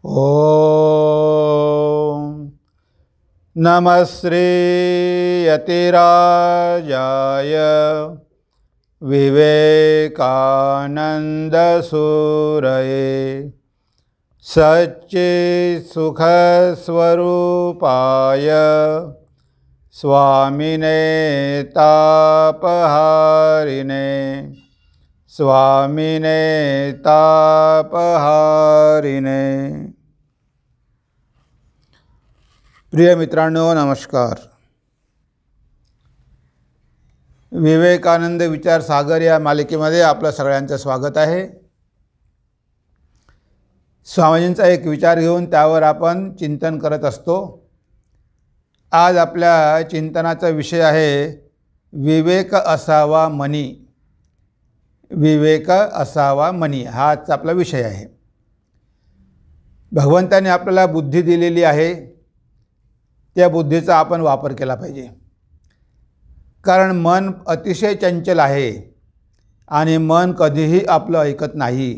ॐ नमः श्रीयतिराजाय विवेकानन्दसूरये सच्चित्सुखस्वरूपाय स्वामिने तापहारिणे स्वामिने तापहारिणे प्रिय मित्रांनो नमस्कार विवेकानंद विचार सागर या मालिकेमध्ये आपलं सगळ्यांचं स्वागत आहे स्वामीजींचा एक विचार घेऊन त्यावर आपण चिंतन करत असतो आज आपल्या चिंतनाचा विषय आहे विवेक असावा मनी विवेक असावा मनी हा आजचा आपला विषय आहे भगवंताने आपल्याला बुद्धी दिलेली आहे त्या बुद्धीचा आपण वापर केला पाहिजे कारण मन अतिशय चंचल आहे आणि मन कधीही आपलं ऐकत नाही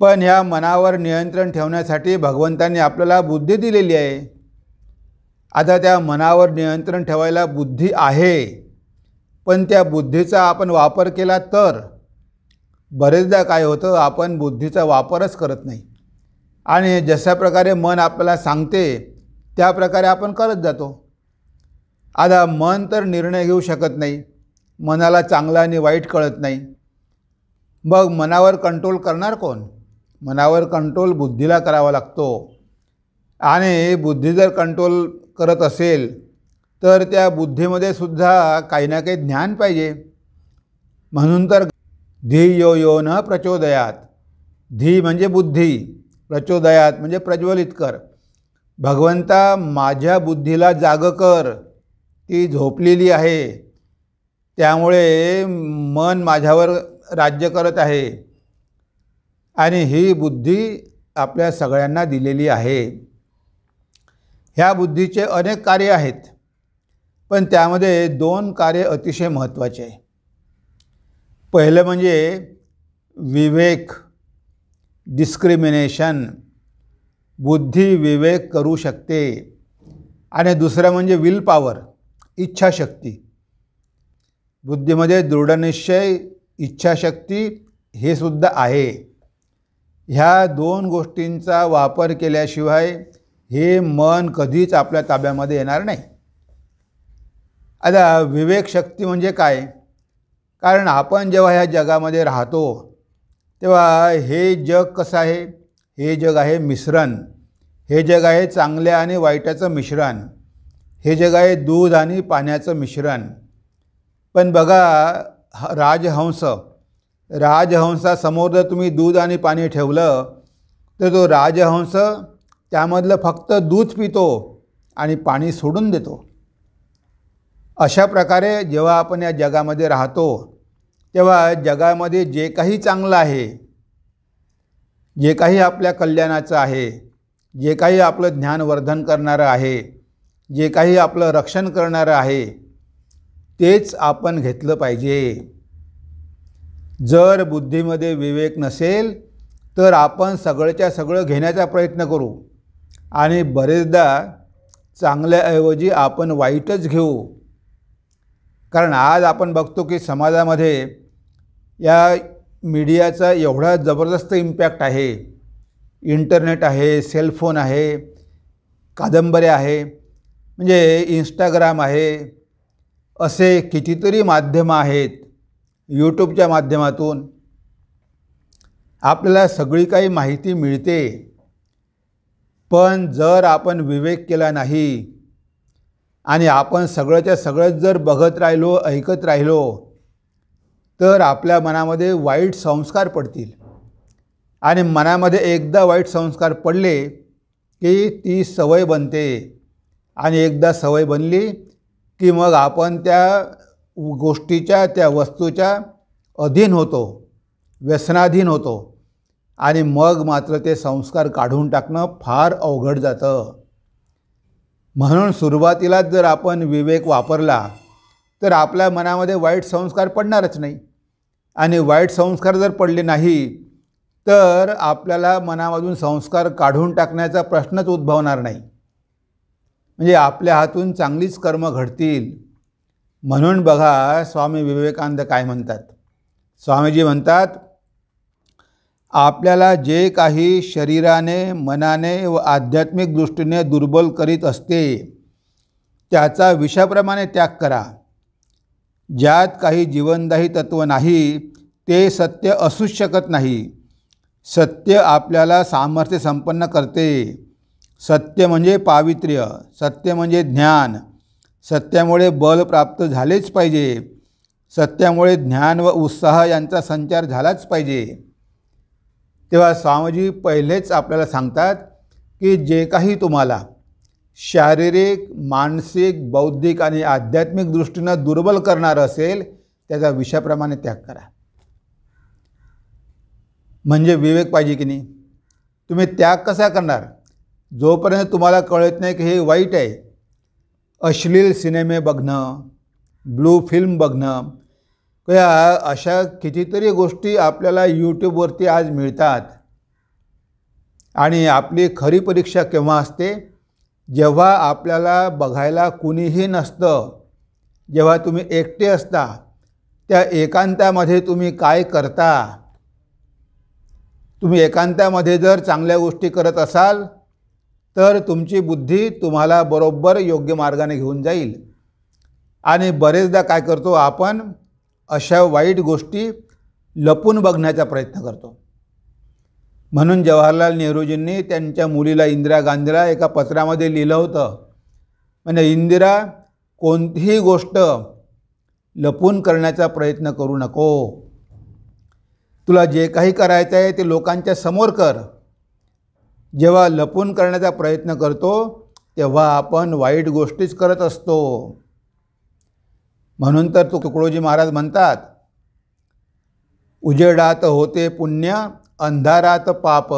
पण ह्या मनावर नियंत्रण ठेवण्यासाठी भगवंतांनी आपल्याला बुद्धी दिलेली आहे आता त्या मनावर नियंत्रण ठेवायला बुद्धी आहे पण त्या बुद्धीचा आपण वापर केला तर बरेचदा काय होतं आपण बुद्धीचा वापरच करत नाही आणि जशाप्रकारे प्रकारे मन आपल्याला सांगते त्या प्रकारे आपण करत जातो आता मन तर निर्णय घेऊ शकत नाही मनाला चांगला आणि वाईट कळत नाही मग मनावर कंट्रोल करणार कोण मनावर कंट्रोल बुद्धीला करावा लागतो आणि बुद्धी जर कंट्रोल करत असेल तर त्या बुद्धीमध्ये सुद्धा काही ना काही ज्ञान पाहिजे म्हणून तर धी यो यो न प्रचोदयात धी म्हणजे बुद्धी प्रचोदयात म्हणजे प्रज्वलित कर भगवंता माझ्या बुद्धीला जाग कर ती झोपलेली आहे त्यामुळे मन माझ्यावर राज्य करत आहे आणि ही बुद्धी आपल्या सगळ्यांना दिलेली आहे ह्या बुद्धीचे अनेक कार्य आहेत पण त्यामध्ये दोन कार्य अतिशय महत्त्वाचे आहे पहिलं म्हणजे विवेक डिस्क्रिमिनेशन बुद्धी विवेक करू शकते आणि दुसरं म्हणजे विल पॉवर इच्छाशक्ती बुद्धीमध्ये दृढनिश्चय इच्छाशक्ती हे सुद्धा आहे ह्या दोन गोष्टींचा वापर केल्याशिवाय हे मन कधीच आपल्या ताब्यामध्ये येणार नाही आता विवेकशक्ती म्हणजे काय कारण आपण जेव्हा ह्या जगामध्ये राहतो तेव्हा हे जग कसं आहे हे जग आहे मिश्रण हे जग आहे चांगल्या आणि वाईटाचं मिश्रण हे जग आहे दूध आणि पाण्याचं मिश्रण पण बघा राजहंस राजहंसासमोर जर तुम्ही दूध आणि पाणी ठेवलं तर तो राजहंस त्यामधलं फक्त दूध पितो आणि पाणी सोडून देतो अशा प्रकारे जेव्हा आपण या जगामध्ये राहतो तेव्हा जगामध्ये जे काही चांगलं आहे जे काही आपल्या कल्याणाचं आहे जे काही आपलं ज्ञानवर्धन करणारं आहे जे काही आपलं रक्षण करणारं आहे तेच आपण घेतलं पाहिजे जर बुद्धीमध्ये विवेक नसेल तर आपण सगळंच्या सगळं घेण्याचा प्रयत्न करू आणि बरेचदा चांगल्याऐवजी आपण वाईटच घेऊ कारण आज आपण बघतो की समाजामध्ये या मीडियाचा एवढा जबरदस्त इम्पॅक्ट आहे इंटरनेट आहे सेलफोन आहे कादंबऱ्या आहे म्हणजे इंस्टाग्राम आहे असे कितीतरी माध्यमं आहेत यूट्यूबच्या माध्यमातून आपल्याला सगळी काही माहिती मिळते पण जर आपण विवेक केला नाही आणि आपण सगळंच्या सगळंच जर बघत राहिलो ऐकत राहिलो तर आपल्या मनामध्ये वाईट संस्कार पडतील आणि मनामध्ये एकदा वाईट संस्कार पडले की ती सवय बनते आणि एकदा सवय बनली की मग आपण त्या गोष्टीच्या त्या वस्तूच्या अधीन होतो व्यसनाधीन होतो आणि मग मात्र ते संस्कार काढून टाकणं फार अवघड जातं म्हणून सुरुवातीलाच जर आपण विवेक वापरला तर आपल्या मनामध्ये वाईट संस्कार पडणारच नाही आणि वाईट संस्कार जर पडले नाही तर आपल्याला मनामधून संस्कार काढून टाकण्याचा प्रश्नच उद्भवणार नाही म्हणजे आपल्या हातून चांगलीच कर्म घडतील म्हणून बघा स्वामी विवेकानंद काय म्हणतात स्वामीजी म्हणतात आपल्याला जे काही शरीराने मनाने व आध्यात्मिक दृष्टीने दुर्बल करीत असते त्याचा विषाप्रमाणे त्याग करा ज्यात काही जीवनदायी तत्त्व नाही ते सत्य असूच शकत नाही सत्य आपल्याला सामर्थ्य संपन्न करते सत्य म्हणजे पावित्र्य सत्य म्हणजे ज्ञान सत्यामुळे बल प्राप्त झालेच पाहिजे सत्यामुळे ज्ञान व उत्साह यांचा संचार झालाच पाहिजे तेव्हा स्वामीजी पहिलेच आपल्याला सांगतात की जे काही तुम्हाला शारीरिक मानसिक बौद्धिक आणि आध्यात्मिक दृष्टीनं दुर्बल करणारं असेल त्याचा विषयाप्रमाणे त्याग करा म्हणजे विवेक पाहिजे की नाही तुम्ही त्याग कसा करणार जोपर्यंत तुम्हाला कळत नाही की हे वाईट आहे अश्लील सिनेमे बघणं ब्लू फिल्म बघणं किंवा अशा कितीतरी गोष्टी आपल्याला यूट्यूबवरती आज मिळतात आणि आपली खरी परीक्षा केव्हा असते जेव्हा आपल्याला बघायला कुणीही नसतं जेव्हा तुम्ही एकटे असता त्या एकांतामध्ये तुम्ही काय करता तुम्ही एकांतामध्ये जर चांगल्या गोष्टी करत असाल तर तुमची बुद्धी तुम्हाला बरोबर योग्य मार्गाने घेऊन जाईल आणि बरेचदा काय करतो आपण अशा वाईट गोष्टी लपून बघण्याचा प्रयत्न करतो म्हणून जवाहरलाल नेहरूजींनी त्यांच्या मुलीला इंदिरा गांधीला एका पत्रामध्ये लिहिलं होतं म्हणजे इंदिरा कोणतीही गोष्ट लपून करण्याचा प्रयत्न करू नको तुला जे काही करायचं आहे ते लोकांच्या समोर कर जेव्हा लपून करण्याचा प्रयत्न करतो तेव्हा आपण वाईट गोष्टीच करत असतो म्हणून तर तुकडोजी महाराज म्हणतात उजेडात होते पुण्य अंधारात पाप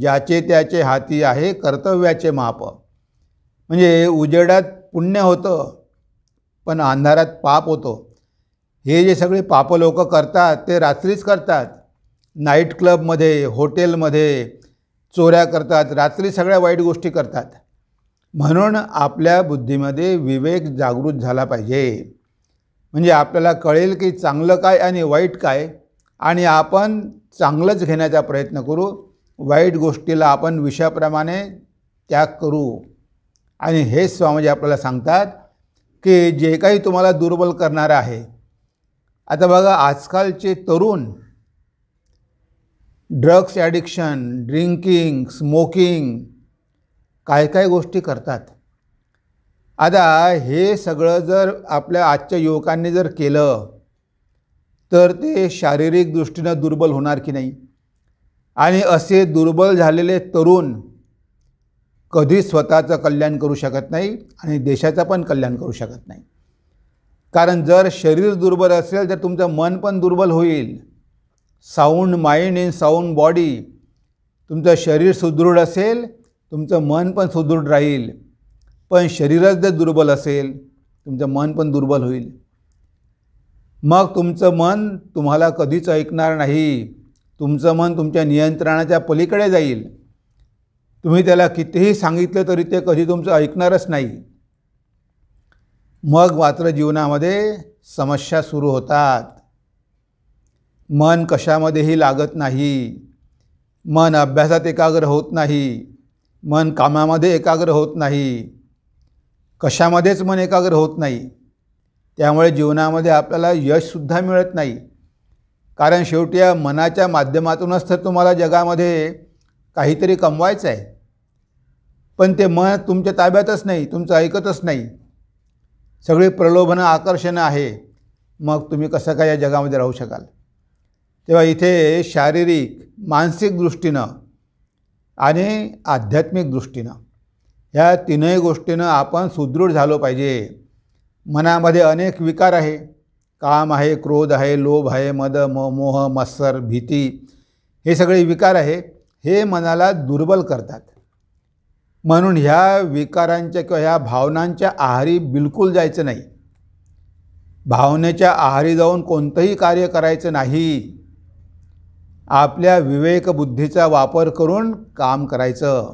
ज्याचे त्याचे हाती आहे कर्तव्याचे माप म्हणजे उजेडात पुण्य होतं पण अंधारात पाप होतो हे जे सगळे पाप लोक करतात ते रात्रीच करतात नाईट क्लबमध्ये हॉटेलमध्ये चोऱ्या करतात रात्री सगळ्या वाईट गोष्टी करतात म्हणून आपल्या बुद्धीमध्ये विवेक जागृत झाला पाहिजे म्हणजे आपल्याला कळेल की चांगलं काय आणि वाईट काय आणि आपण चांगलंच घेण्याचा प्रयत्न करू वाईट गोष्टीला आपण विषयाप्रमाणे त्याग करू आणि हे स्वामीजी आपल्याला सांगतात की जे काही तुम्हाला दुर्बल करणारं आहे आता बघा आजकालचे तरुण ड्रग्स ॲडिक्शन ड्रिंकिंग स्मोकिंग काय काय गोष्टी करतात आता हे सगळं जर आपल्या आजच्या युवकांनी जर केलं तर ते शारीरिक दृष्टीनं दुर्बल होणार की नाही आणि असे दुर्बल झालेले तरुण कधी स्वतःचं कल्याण करू शकत नाही आणि देशाचं पण कल्याण करू शकत नाही कारण जर शरीर दुर्बल असेल तर तुमचं मन पण दुर्बल होईल sound mind in sound body तुमचं शरीर सुदृढ असेल तुमचं मन पण सुदृढ राहील पण शरीरच जर दुर्बल असेल तुमचं मन पण दुर्बल होईल मग तुमचं मन तुम्हाला कधीच ऐकणार नाही तुमचं मन तुमच्या नियंत्रणाच्या पलीकडे जाईल तुम्ही त्याला कितीही सांगितलं तरी ते कधी तुमचं ऐकणारच नाही मग मात्र जीवनामध्ये समस्या सुरू होतात मन कशामध्येही लागत नाही मन अभ्यासात एकाग्र होत नाही मन कामामध्ये एकाग्र होत नाही कशामध्येच मन एकाग्र होत नाही त्यामुळे जीवनामध्ये आपल्याला यशसुद्धा मिळत नाही कारण शेवटी या मनाच्या माध्यमातूनच तर तुम्हाला जगामध्ये काहीतरी कमवायचं आहे पण ते मन तुमच्या ताब्यातच नाही तुमचं ऐकतच नाही सगळी प्रलोभनं आकर्षणं आहे मग तुम्ही कसं काय या जगामध्ये राहू शकाल तेव्हा इथे शारीरिक मानसिक दृष्टीनं आणि आध्यात्मिक दृष्टीनं ह्या तीनही गोष्टीनं आपण सुदृढ झालो पाहिजे मनामध्ये अनेक विकार आहे काम आहे क्रोध आहे लोभ आहे मद म मोह मत्सर भीती हे सगळे विकार आहे हे मनाला दुर्बल करतात म्हणून ह्या विकारांच्या किंवा ह्या भावनांच्या आहारी बिलकुल जायचं नाही भावनेच्या आहारी जाऊन कोणतंही कार्य करायचं नाही आपल्या विवेकबुद्धीचा वापर करून काम करायचं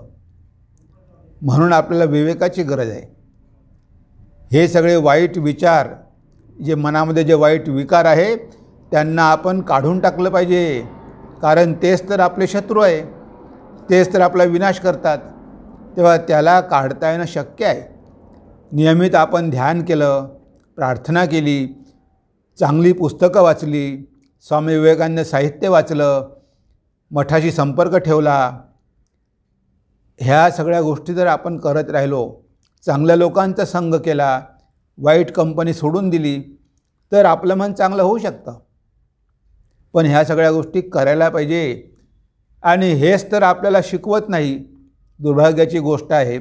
म्हणून आपल्याला विवेकाची गरज आहे हे सगळे वाईट विचार जे मनामध्ये जे वाईट विकार आहे त्यांना आपण काढून टाकलं पाहिजे कारण तेच तर आपले शत्रू आहे तेच तर आपला विनाश करतात तेव्हा त्याला काढता येणं शक्य आहे नियमित आपण ध्यान केलं प्रार्थना केली चांगली पुस्तकं वाचली स्वामी विवेकानंद साहित्य वाचलं मठाशी संपर्क ठेवला ह्या सगळ्या गोष्टी जर आपण करत राहिलो चांगल्या लोकांचा संघ केला वाईट कंपनी सोडून दिली तर आपलं मन चांगलं होऊ शकतं पण ह्या सगळ्या गोष्टी करायला पाहिजे आणि हेच तर आपल्याला शिकवत नाही दुर्भाग्याची गोष्ट आहे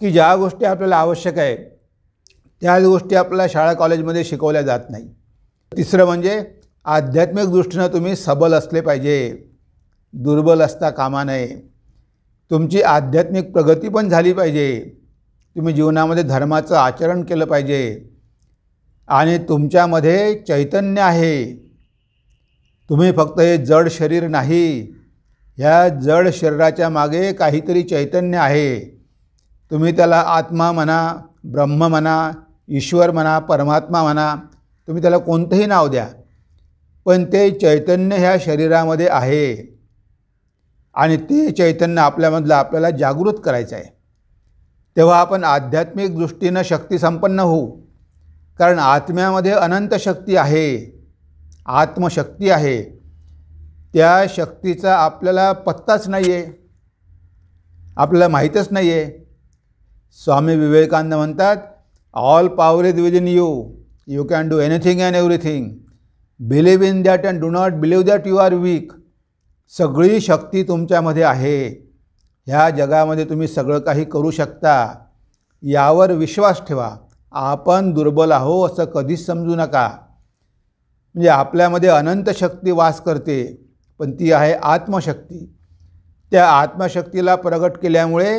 की ज्या गोष्टी आपल्याला आवश्यक आहे त्याच गोष्टी आपल्याला शाळा कॉलेजमध्ये शिकवल्या जात नाही तिसरं म्हणजे आध्यात्मिक दृष्टीनं तुम्ही सबल असले पाहिजे दुर्बल असता कामा नये तुमची आध्यात्मिक प्रगती पण झाली पाहिजे तुम्ही जीवनामध्ये धर्माचं आचरण केलं पाहिजे आणि तुमच्यामध्ये चैतन्य आहे तुम्ही फक्त हे जड शरीर नाही ह्या जड शरीराच्या मागे काहीतरी चैतन्य आहे तुम्ही त्याला आत्मा म्हणा ब्रह्म म्हणा ईश्वर म्हणा परमात्मा म्हणा तुम्ही त्याला कोणतंही नाव द्या पण ते चैतन्य ह्या शरीरामध्ये आहे आणि ते चैतन्य आपल्यामधलं आपल्याला जागृत करायचं आहे तेव्हा आपण आध्यात्मिक दृष्टीनं संपन्न होऊ कारण आत्म्यामध्ये अनंत शक्ती आहे आत्मशक्ती आहे त्या शक्तीचा आपल्याला पत्ताच नाही आहे आपल्याला माहीतच नाही आहे स्वामी विवेकानंद म्हणतात all power is within you you can do anything and everything believe in that and do not believe that you are weak सगळी शक्ती तुमच्यामध्ये आहे ह्या जगामध्ये तुम्ही सगळं काही करू शकता यावर विश्वास ठेवा आपण दुर्बल आहो असं कधीच समजू नका म्हणजे आपल्यामध्ये अनंत शक्ती वास करते पण ती आहे आत्मशक्ती त्या आत्मशक्तीला प्रगट केल्यामुळे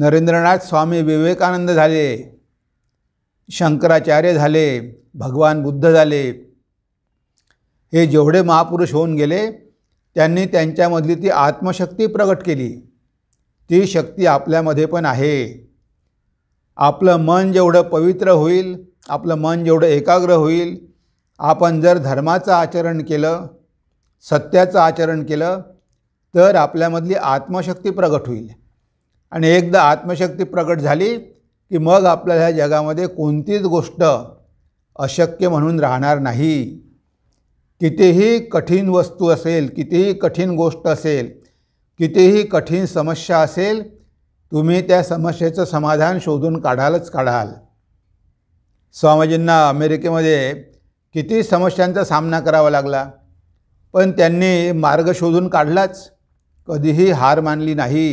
नरेंद्रनाथ स्वामी विवेकानंद झाले शंकराचार्य झाले भगवान बुद्ध झाले हे जेवढे महापुरुष होऊन गेले त्यांनी त्यांच्यामधली ती आत्मशक्ती प्रगट केली ती शक्ती आपल्यामध्ये पण आहे आपलं मन जेवढं पवित्र होईल आपलं मन जेवढं एकाग्र होईल आपण जर धर्माचं आचरण केलं सत्याचं आचरण केलं तर आपल्यामधली आत्मशक्ती प्रगट होईल आणि एकदा आत्मशक्ती प्रगट झाली की मग आपल्याला ह्या जगामध्ये कोणतीच गोष्ट अशक्य म्हणून राहणार नाही कितीही कठीण वस्तू असेल कितीही कठीण गोष्ट असेल कितीही कठीण समस्या असेल तुम्ही त्या समस्येचं समाधान शोधून काढालच काढाल स्वामीजींना अमेरिकेमध्ये किती समस्यांचा सामना करावा लागला पण त्यांनी मार्ग शोधून काढलाच कधीही हार मानली नाही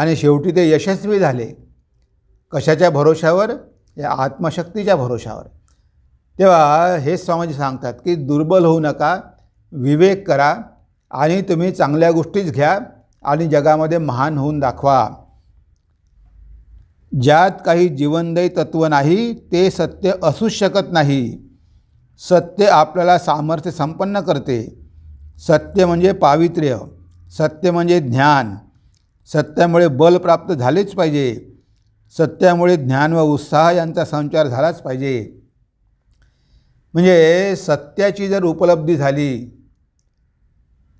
आणि शेवटी ते यशस्वी झाले कशाच्या भरोशावर या आत्मशक्तीच्या भरोशावर तेव्हा हे स्वामीजी सांगतात की दुर्बल होऊ नका विवेक करा आणि तुम्ही चांगल्या गोष्टीच घ्या आणि जगामध्ये महान होऊन दाखवा ज्यात काही जीवनदयी तत्व नाही ते सत्य असूच शकत नाही सत्य आपल्याला सामर्थ्य संपन्न करते सत्य म्हणजे पावित्र्य सत्य म्हणजे ज्ञान सत्यामुळे बल प्राप्त झालेच पाहिजे सत्यामुळे ज्ञान व उत्साह यांचा संचार झालाच पाहिजे म्हणजे सत्याची जर उपलब्धी झाली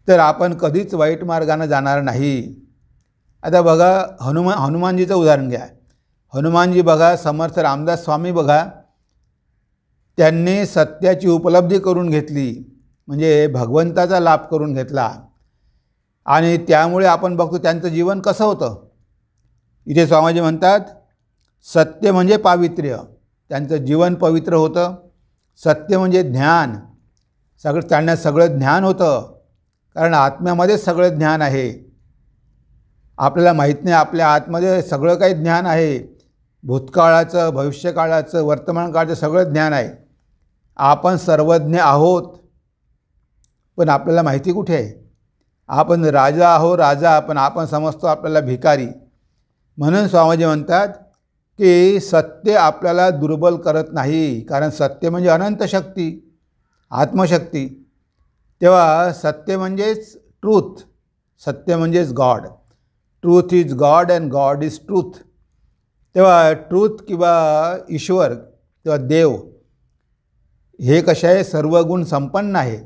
तर आपण कधीच वाईट मार्गानं जाणार नाही आता बघा हनुमा हनुमानजीचं उदाहरण घ्या हनुमानजी बघा समर्थ रामदास स्वामी बघा त्यांनी सत्याची उपलब्धी करून घेतली म्हणजे भगवंताचा लाभ करून घेतला आणि त्यामुळे आपण बघतो त्यांचं जीवन कसं होतं इथे स्वामीजी म्हणतात सत्य म्हणजे पावित्र्य त्यांचं जीवन पवित्र होतं सत्य म्हणजे ज्ञान सगळं त्यांना सगळं ज्ञान होतं कारण आत्म्यामध्ये सगळं ज्ञान आहे आपल्याला माहीत नाही आपल्या आतमध्ये सगळं काही ज्ञान आहे भूतकाळाचं भविष्यकाळाचं वर्तमान काळाचं सगळं ज्ञान आहे आपण सर्वज्ञ आहोत पण आपल्याला माहिती कुठे आहे आपण राजा आहो राजा पण आपण समजतो आपल्याला भिकारी म्हणून स्वामीजी म्हणतात की सत्य आपल्याला दुर्बल करत नाही कारण सत्य म्हणजे अनंत शक्ती आत्मशक्ती तेव्हा सत्य म्हणजेच ट्रूथ सत्य म्हणजेच God truth is God and God is truth तेव्हा ट्रूथ किंवा ईश्वर किंवा देव हे कसे आहे सर्व गुण संपन्न आहे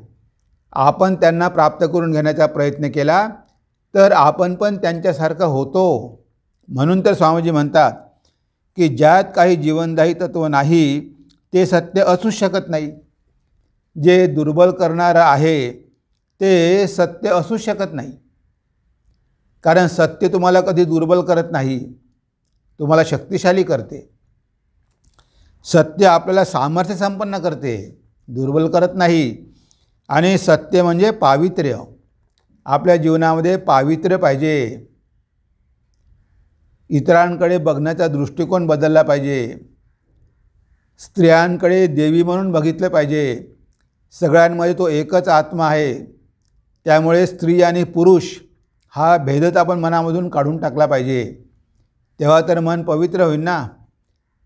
आपण त्यांना प्राप्त करून घेण्याचा प्रयत्न केला तर आपण पण त्यांच्यासारखं होतो म्हणून तर स्वामीजी म्हणतात की ज्यात काही जीवनदायी तत्व नाही ते सत्य असूच शकत नाही जे दुर्बल करणारं आहे ते सत्य असूच शकत नाही कारण सत्य तुम्हाला कधी दुर्बल करत नाही तुम्हाला शक्तिशाली करते सत्य आपल्याला सामर्थ्य संपन्न करते दुर्बल करत नाही आणि सत्य म्हणजे पावित्र्य आपल्या जीवनामध्ये पावित्र्य पाहिजे इतरांकडे बघण्याचा दृष्टिकोन बदलला पाहिजे स्त्रियांकडे देवी म्हणून बघितलं पाहिजे सगळ्यांमध्ये तो एकच आत्मा आहे त्यामुळे स्त्री आणि पुरुष हा भेदत आपण मनामधून काढून टाकला पाहिजे तेव्हा तर मन पवित्र होईल ना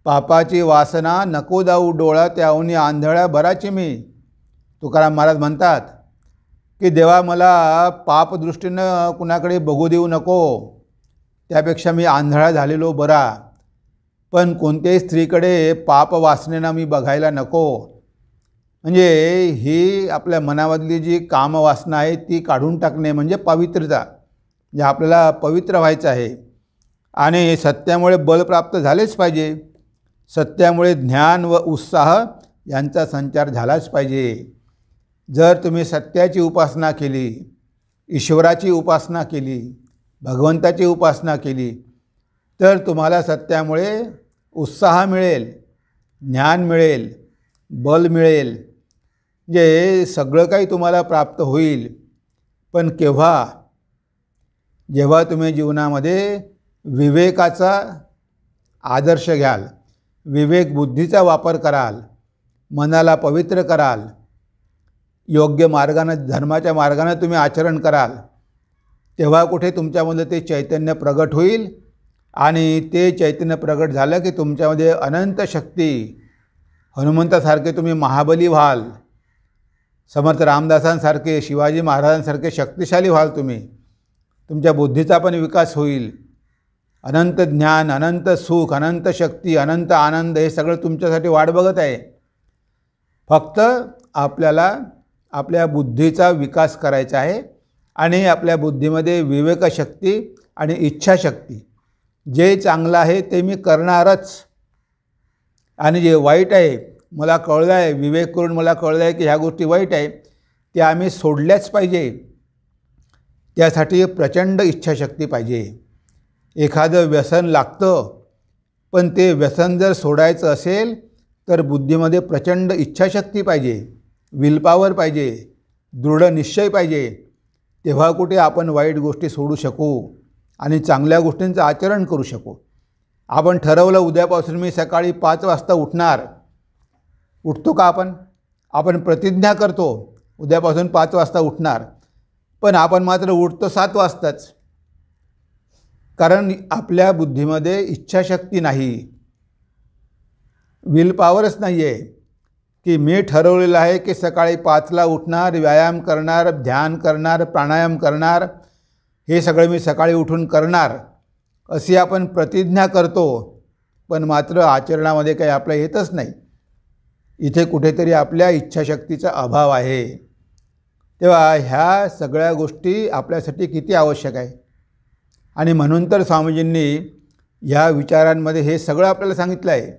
पापाची वासना नको जाऊ डोळा त्याहून आंधळ्या बराची मी तुकाराम महाराज म्हणतात की देवा मला पापदृष्टीनं कुणाकडे बघू देऊ नको त्यापेक्षा मी आंधळा झालेलो बरा पण कोणत्याही स्त्रीकडे पाप वासनेनं मी बघायला नको म्हणजे ही आपल्या मनामधली जी कामवासना आहे ती काढून टाकणे म्हणजे पवित्रता जे आपल्याला पवित्र व्हायचं आहे आणि सत्यामुळे बल प्राप्त झालेच पाहिजे सत्यामुळे ज्ञान व उत्साह यांचा संचार झालाच पाहिजे जर तुम्ही सत्याची उपासना केली ईश्वराची उपासना केली भगवंताची उपासना केली तर तुम्हाला सत्यामुळे उत्साह मिळेल ज्ञान मिळेल बल मिळेल जे म्हणजे सगळं काही तुम्हाला प्राप्त होईल पण केव्हा जेव्हा तुम्ही जीवनामध्ये विवेकाचा आदर्श घ्याल विवेक बुद्धीचा वापर कराल मनाला पवित्र कराल योग्य मार्गानं धर्माच्या मार्गानं तुम्ही आचरण कराल तेव्हा कुठे तुमच्यामध्ये ते चैतन्य प्रगट होईल आणि ते चैतन्य प्रगट झालं की तुमच्यामध्ये अनंत शक्ती हनुमंतासारखे तुम्ही महाबली व्हाल समर्थ रामदासांसारखे शिवाजी महाराजांसारखे शक्तिशाली व्हाल तुम्ही तुमच्या बुद्धीचा पण विकास होईल अनंत ज्ञान अनंत सुख अनंत शक्ती अनंत आनंद हे सगळं तुमच्यासाठी वाट बघत आहे फक्त आपल्याला आपल्या बुद्धीचा विकास करायचा आहे आणि आपल्या बुद्धीमध्ये विवेकशक्ती आणि इच्छाशक्ती जे चांगलं आहे ते मी करणारच आणि जे वाईट आहे मला कळलं आहे विवेक करून मला कळलं आहे की ह्या गोष्टी वाईट आहे त्या आम्ही सोडल्याच पाहिजे त्यासाठी प्रचंड इच्छाशक्ती पाहिजे एखादं व्यसन लागतं पण ते व्यसन जर सोडायचं असेल तर बुद्धीमध्ये प्रचंड इच्छाशक्ती पाहिजे विलपावर पाहिजे दृढ निश्चय पाहिजे तेव्हा कुठे आपण वाईट गोष्टी सोडू शकू आणि चांगल्या गोष्टींचं आचरण करू शकू आपण ठरवलं उद्यापासून मी सकाळी पाच वाजता उठणार उठतो का आपण आपण प्रतिज्ञा करतो उद्यापासून पाच वाजता उठणार पण आपण मात्र उठतो सात वाजताच कारण आपल्या बुद्धीमध्ये इच्छाशक्ती नाही विल पॉवरच नाही आहे की मी ठरवलेलं आहे की सकाळी पाचला उठणार व्यायाम करणार ध्यान करणार प्राणायाम करणार हे सगळं मी सकाळी उठून करणार अशी आपण प्रतिज्ञा करतो पण मात्र आचरणामध्ये काही आपलं येतच नाही इथे कुठेतरी आपल्या इच्छाशक्तीचा अभाव आहे तेव्हा ह्या सगळ्या गोष्टी आपल्यासाठी किती आवश्यक आहे आणि म्हणून तर स्वामीजींनी ह्या विचारांमध्ये हे सगळं आपल्याला सांगितलं आहे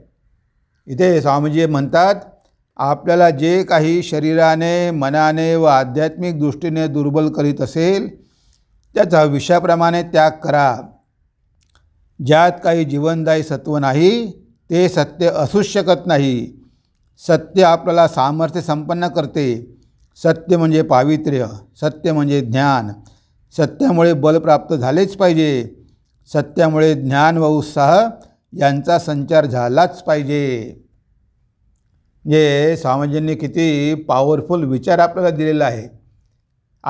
इथे स्वामीजी म्हणतात आपल्याला जे काही शरीराने मनाने व आध्यात्मिक दृष्टीने दुर्बल करीत असेल त्याचा विषाप्रमाणे त्याग करा ज्यात काही जीवनदायी सत्व नाही ते सत्य असूच शकत नाही सत्य आपल्याला सामर्थ्य संपन्न करते सत्य म्हणजे पावित्र्य सत्य म्हणजे ज्ञान सत्यामुळे बल प्राप्त झालेच पाहिजे सत्यामुळे ज्ञान व उत्साह यांचा संचार झालाच पाहिजे म्हणजे स्वामीजींनी किती पॉवरफुल विचार आपल्याला दिलेला आहे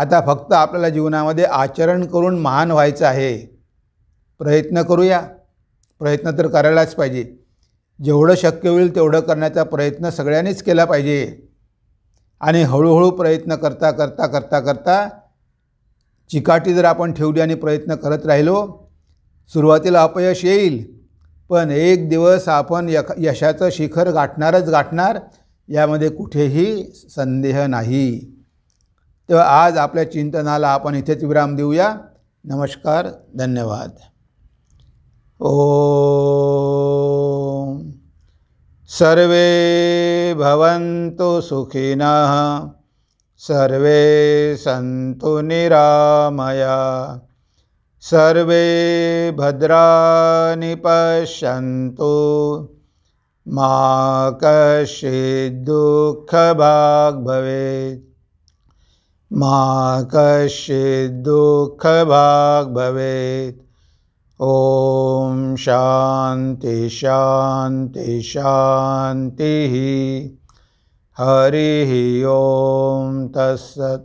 आता फक्त आपल्याला जीवनामध्ये आचरण करून महान व्हायचं आहे प्रयत्न करूया प्रयत्न तर करायलाच पाहिजे जेवढं शक्य होईल तेवढं करण्याचा प्रयत्न सगळ्यांनीच केला पाहिजे आणि हळूहळू प्रयत्न करता करता करता करता चिकाटी जर आपण ठेवली आणि प्रयत्न करत राहिलो सुरुवातीला अपयश येईल पण एक दिवस आपण यख यशाचं शिखर गाठणारच गाठणार यामध्ये कुठेही संदेह नाही तेव्हा आज आपल्या चिंतनाला आपण इथेच विराम देऊया नमस्कार धन्यवाद ओ सर्वे भवन्तु सुखिनः सर्वे सन्तु निरामया सर्वे भद्राणि पश्यन्तु मा कश्चिद्दुःखभाग् भवेत् मा कश्चिद्दुःखभाग् भवेत् ॐ शान्ति शान्ति शान्तिः हरिः ॐ तत्सत्